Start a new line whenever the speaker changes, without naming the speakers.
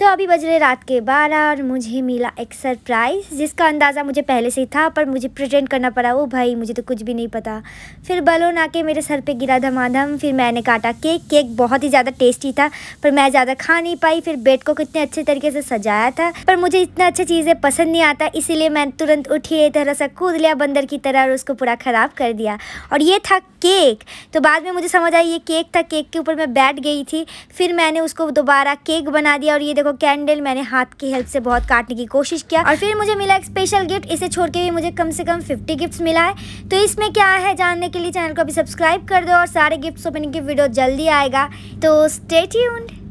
तो अभी बज रहे रात के बारह और मुझे मिला एक सरप्राइज़ जिसका अंदाज़ा मुझे पहले से ही था पर मुझे प्रिटेंड करना पड़ा वो भाई मुझे तो कुछ भी नहीं पता फिर बलून आके मेरे सर पे गिरा धमाधम फिर मैंने काटा केक केक बहुत ही ज़्यादा टेस्टी था पर मैं ज़्यादा खा नहीं पाई फिर बेड को कितने अच्छे तरीके से सजाया था पर मुझे इतना अच्छी चीज़ें पसंद नहीं आता इसीलिए मैं तुरंत उठी तरह सा कूद लिया बंदर की तरह और उसको पूरा ख़राब कर दिया और ये था केक तो बाद में मुझे समझ आई ये केक था केक के ऊपर मैं बैठ गई थी फिर मैंने उसको दोबारा केक बना दिया और ये देखो कैंडल मैंने हाथ की हेल्प से बहुत काटने की कोशिश किया और फिर मुझे मिला एक स्पेशल गिफ्ट इसे छोड़ के भी मुझे कम से कम फिफ्टी गिफ्ट मिला है तो इसमें क्या है जानने के लिए चैनल को अभी सब्सक्राइब कर दो और सारे गिफ्ट ओपनिंग की वीडियो जल्दी आएगा तो स्टेट